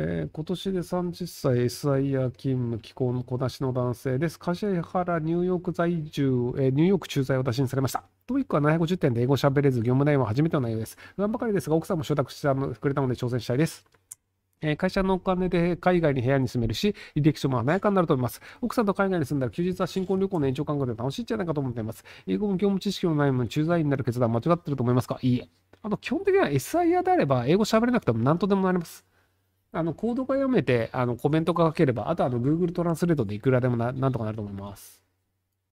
えー、今年で30歳、SIR 勤務、気候のこなしの男性です。柏原ニューヨーク在住、えー、ニューヨーク駐在を打診されました。トイックは750点で英語喋れず、業務内容は初めての内容です。不安ばかりですが、奥さんも承諾してくれたので挑戦したいです。えー、会社のお金で海外に部屋に住めるし、履歴書も華やかになると思います。奥さんと海外に住んだら休日は新婚旅行の延長感覚で楽しいんじゃないかと思っています。英語も業務知識もないものに駐在員になる決断は間違ってると思いますかいいえ。あの、基本的には SIR であれば、英語喋れなくても何とでもなります。あの、コードが読めて、あの、コメントが書ければ、あとあの、Google トランスレートでいくらでもななんとかなると思います。